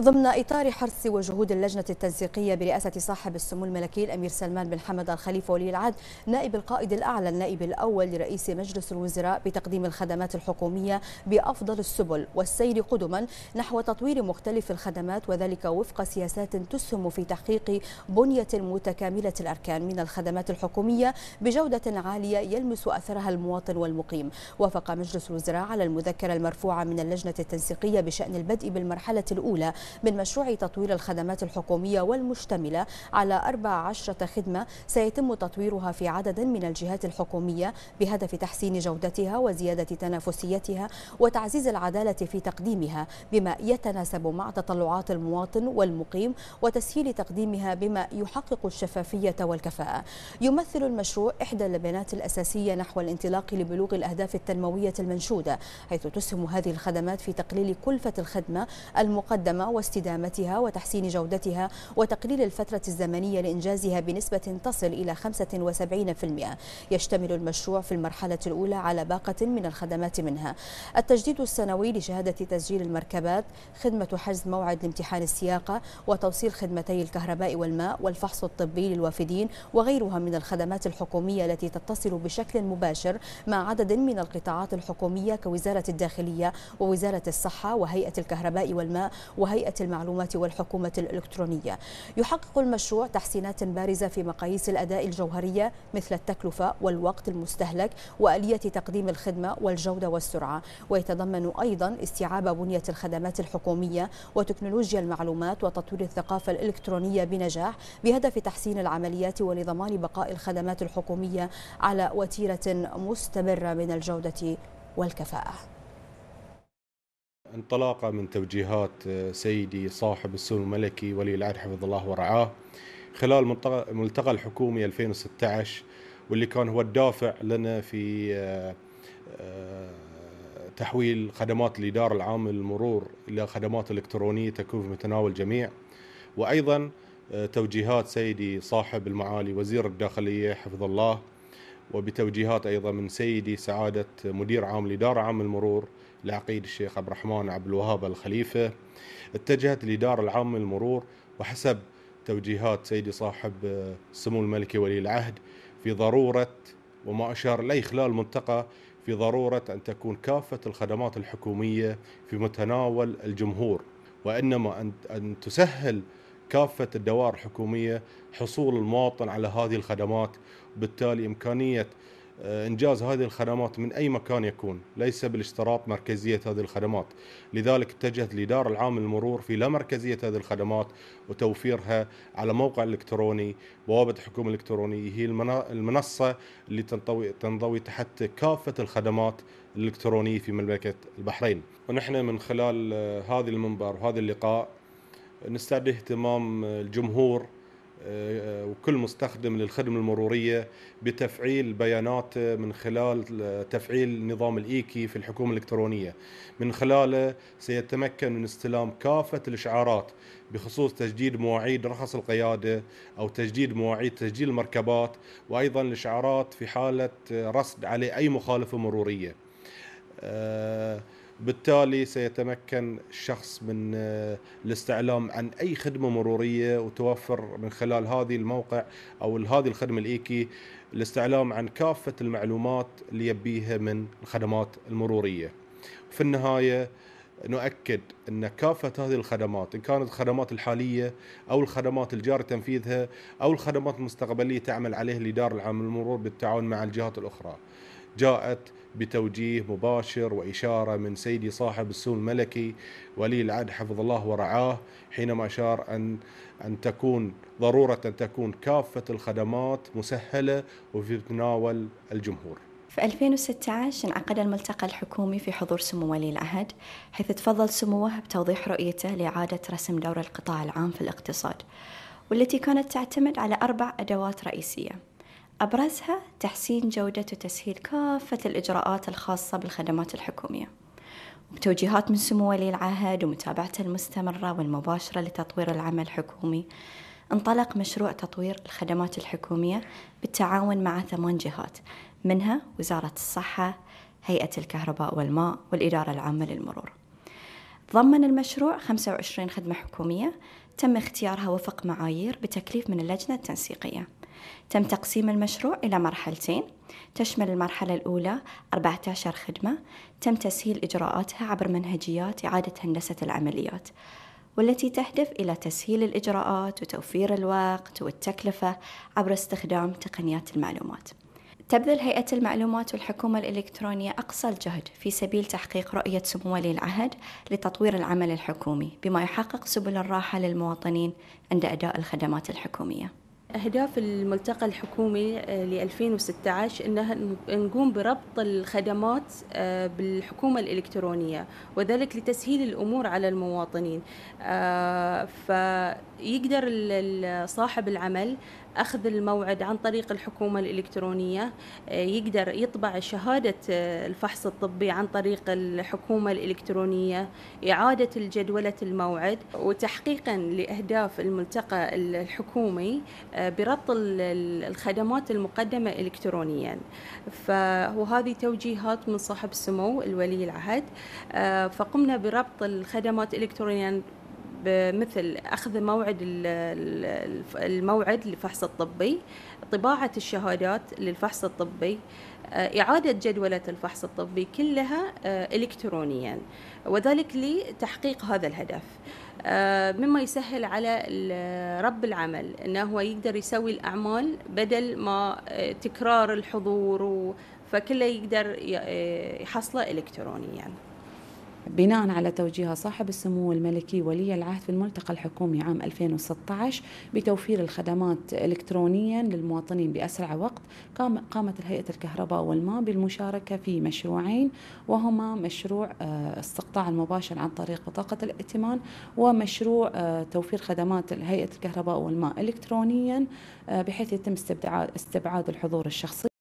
ضمن إطار حرص وجهود اللجنة التنسيقية برئاسة صاحب السمو الملكي الأمير سلمان بن حمد الخليفة ولي العهد نائب القائد الأعلى النائب الأول لرئيس مجلس الوزراء بتقديم الخدمات الحكومية بأفضل السبل والسير قدما نحو تطوير مختلف الخدمات وذلك وفق سياسات تسهم في تحقيق بنية متكاملة الأركان من الخدمات الحكومية بجودة عالية يلمس أثرها المواطن والمقيم وافق مجلس الوزراء على المذكرة المرفوعة من اللجنة التنسيقية بشأن البدء بالمرحلة الأولى الأولى من مشروع تطوير الخدمات الحكومية والمشتملة على 14 خدمة سيتم تطويرها في عدد من الجهات الحكومية بهدف تحسين جودتها وزيادة تنافسيتها وتعزيز العدالة في تقديمها بما يتناسب مع تطلعات المواطن والمقيم وتسهيل تقديمها بما يحقق الشفافية والكفاءة يمثل المشروع إحدى اللبنات الأساسية نحو الانطلاق لبلوغ الأهداف التنموية المنشودة حيث تسهم هذه الخدمات في تقليل كلفة الخدمة المقدمة المقدمة واستدامتها وتحسين جودتها وتقليل الفترة الزمنية لإنجازها بنسبة تصل إلى 75% يشتمل المشروع في المرحلة الأولى على باقة من الخدمات منها التجديد السنوي لشهادة تسجيل المركبات خدمة حجز موعد لامتحان السياقة وتوصيل خدمتي الكهرباء والماء والفحص الطبي للوافدين وغيرها من الخدمات الحكومية التي تتصل بشكل مباشر مع عدد من القطاعات الحكومية كوزارة الداخلية ووزارة الصحة وهيئة الكهرباء والماء وهيئة المعلومات والحكومة الإلكترونية يحقق المشروع تحسينات بارزة في مقاييس الأداء الجوهرية مثل التكلفة والوقت المستهلك وآلية تقديم الخدمة والجودة والسرعة ويتضمن أيضا استيعاب بنية الخدمات الحكومية وتكنولوجيا المعلومات وتطوير الثقافة الإلكترونية بنجاح بهدف تحسين العمليات ولضمان بقاء الخدمات الحكومية على وتيرة مستمرة من الجودة والكفاءة انطلاقا من توجيهات آه، سيدي صاحب السمو الملكي ولي العهد حفظ الله ورعاه خلال ملتقى الحكومي 2016 واللي كان هو الدافع لنا في آه، آه، تحويل خدمات الإدارة العامة للمرور إلى خدمات إلكترونية تكون في متناول الجميع وأيضا توجيهات سيدي صاحب المعالي وزير الداخلية حفظ الله وبتوجيهات ايضا من سيدي سعاده مدير عام الاداره عام المرور العقيد الشيخ عبد الرحمن عبد الوهاب الخليفه اتجهت الاداره العامه للمرور وحسب توجيهات سيدي صاحب السمو آه، الملكي ولي العهد في ضروره وما اشار اليه خلال المنطقه في ضروره ان تكون كافه الخدمات الحكوميه في متناول الجمهور وانما ان تسهل كافه الدوائر الحكوميه حصول المواطن على هذه الخدمات وبالتالي امكانيه آه، انجاز هذه الخدمات من اي مكان يكون، ليس بالاشتراط مركزيه هذه الخدمات، لذلك اتجهت الاداره العامه للمرور في لا مركزيه هذه الخدمات وتوفيرها على موقع الكتروني، بوابه الحكومه الالكترونيه هي المنصه اللي تنطوي تنضوي تحت كافه الخدمات الالكترونيه في مملكه البحرين، ونحن من خلال آه، هذا المنبر وهذا اللقاء نستعد اهتمام الجمهور آه، وكل مستخدم للخدمة المرورية بتفعيل بياناته من خلال آه، تفعيل نظام الإيكي في الحكومة الإلكترونية من خلاله سيتمكن من استلام كافة الإشعارات بخصوص تجديد مواعيد رخص القيادة أو تجديد مواعيد تسجيل المركبات وأيضا الإشعارات في حالة آه، رصد عليه أي مخالفة مرورية أه بالتالي سيتمكن الشخص من آه، الاستعلام عن اي خدمه مروريه وتوفر من خلال هذه الموقع او هذه الخدمه الايكي الاستعلام عن كافه المعلومات اللي يبيها من الخدمات المروريه. في النهايه نؤكد ان كافه هذه الخدمات ان كانت الخدمات الحاليه او الخدمات الجاري تنفيذها او الخدمات المستقبليه تعمل عليها الاداره العامه للمرور بالتعاون مع الجهات الاخرى. جاءت بتوجيه مباشر وإشارة من سيدي صاحب السمو الملكي ولي العهد حفظ الله ورعاه حينما أشار أن أن تكون ضرورة أن تكون كافة الخدمات مسهلة وفي تناول الجمهور في 2016 انعقد الملتقى الحكومي في حضور سمو ولي العهد حيث تفضل سموه بتوضيح رؤيته لإعادة رسم دور القطاع العام في الاقتصاد والتي كانت تعتمد على أربع أدوات رئيسية أبرزها تحسين جودة وتسهيل كافة الإجراءات الخاصة بالخدمات الحكومية وبتوجيهات من سمو ولي العهد ومتابعته المستمرة والمباشرة لتطوير العمل الحكومي انطلق مشروع تطوير الخدمات الحكومية بالتعاون مع ثمان جهات منها وزارة الصحة هيئة الكهرباء والماء والإدارة العامة للمرور ضمن المشروع 25 خدمة حكومية تم اختيارها وفق معايير بتكليف من اللجنة التنسيقية تم تقسيم المشروع إلى مرحلتين تشمل المرحلة الأولى 14 خدمة تم تسهيل إجراءاتها عبر منهجيات إعادة هندسة العمليات والتي تهدف إلى تسهيل الإجراءات وتوفير الوقت والتكلفة عبر استخدام تقنيات المعلومات تبذل هيئة المعلومات والحكومة الإلكترونية أقصى الجهد في سبيل تحقيق رؤية سمو ولي العهد لتطوير العمل الحكومي بما يحقق سبل الراحة للمواطنين عند أداء الخدمات الحكومية أهداف الملتقى الحكومي آه، ل 2016 أنها نقوم بربط الخدمات آه، بالحكومة الإلكترونية وذلك لتسهيل الأمور على المواطنين آه، فيقدر صاحب العمل أخذ الموعد عن طريق الحكومة الإلكترونية يقدر يطبع شهادة الفحص الطبي عن طريق الحكومة الإلكترونية إعادة الجدولة الموعد وتحقيقا لأهداف الملتقى الحكومي بربط الخدمات المقدمة إلكترونيا فهذه توجيهات من صاحب السمو الولي العهد آه، فقمنا بربط الخدمات إلكترونيا مثل أخذ موعد الموعد للفحص الطبي طباعة الشهادات للفحص الطبي آه، إعادة جدولة الفحص الطبي كلها آه، إلكترونيا وذلك لتحقيق هذا الهدف آه، مما يسهل على رب العمل أنه هو يقدر يسوي الأعمال بدل ما تكرار الحضور فكله يقدر يحصله إلكترونيا بناء على توجيه صاحب السمو الملكي ولي العهد في الملتقى الحكومي عام 2016 بتوفير الخدمات إلكترونيا للمواطنين بأسرع وقت قامت الهيئة الكهرباء والماء بالمشاركة في مشروعين وهما مشروع آه، استقطاع المباشر عن طريق بطاقة الائتمان ومشروع آه، توفير خدمات هيئة الكهرباء والماء إلكترونيا آه، بحيث يتم استبعاد الحضور الشخصي